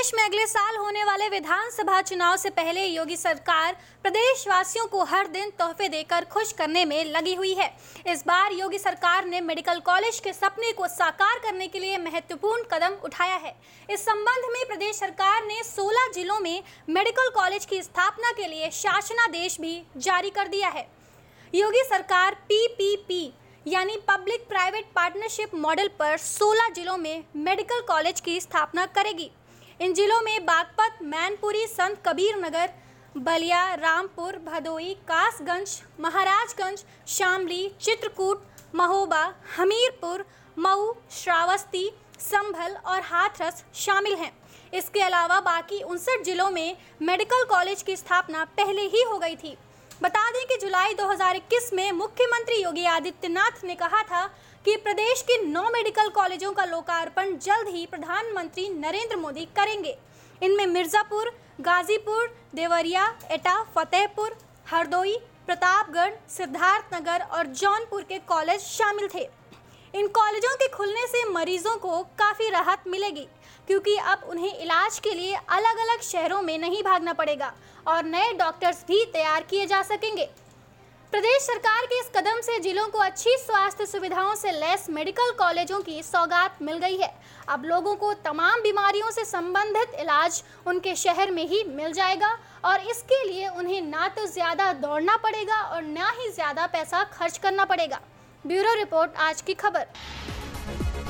प्रदेश में अगले साल होने वाले विधानसभा चुनाव से पहले योगी सरकार प्रदेशवासियों को हर दिन तोहफे देकर खुश करने में लगी हुई है इस बार योगी सरकार ने मेडिकल कॉलेज के सपने को साकार करने के लिए महत्वपूर्ण कदम उठाया है इस संबंध में प्रदेश सरकार ने 16 जिलों में मेडिकल कॉलेज की स्थापना के लिए शासनादेश भी जारी कर दिया है योगी सरकार पीपीपी यानी पब्लिक प्राइवेट पार्टनरशिप मॉडल पर 16 जिलों में मेडिकल कॉलेज की स्थापना करेगी इन जिलों में बागपत मैनपुरी संत कबीर नगर बलिया रामपुर भदोई कासगंज महाराजगंज शामली चित्रकूट महोबा हमीरपुर मऊ श्रावस्ती संभल और हाथरस शामिल हैं इसके अलावा बाकी उनसठ जिलों में मेडिकल कॉलेज की स्थापना पहले ही हो गई थी बता दें कि जुलाई 2021 में मुख्यमंत्री योगी आदित्यनाथ ने कहा था कि प्रदेश के नौ मेडिकल कॉलेजों का लोकार्पण जल्द ही प्रधानमंत्री नरेंद्र मोदी करेंगे इनमें मिर्ज़ापुर गाजीपुर देवरिया एटा फतेहपुर हरदोई प्रतापगढ़ सिद्धार्थनगर और जौनपुर के कॉलेज शामिल थे इन कॉलेजों के खुलने से मरीजों को काफ़ी राहत मिलेगी क्योंकि अब उन्हें इलाज के लिए अलग अलग शहरों में नहीं भागना पड़ेगा और नए डॉक्टर्स भी तैयार किए जा सकेंगे प्रदेश सरकार के इस कदम से जिलों को अच्छी स्वास्थ्य सुविधाओं से लैस मेडिकल कॉलेजों की सौगात मिल गई है अब लोगों को तमाम बीमारियों से संबंधित इलाज उनके शहर में ही मिल जाएगा और इसके लिए उन्हें ना तो ज़्यादा दौड़ना पड़ेगा और ना ही ज़्यादा पैसा खर्च करना पड़ेगा ब्यूरो रिपोर्ट आज की खबर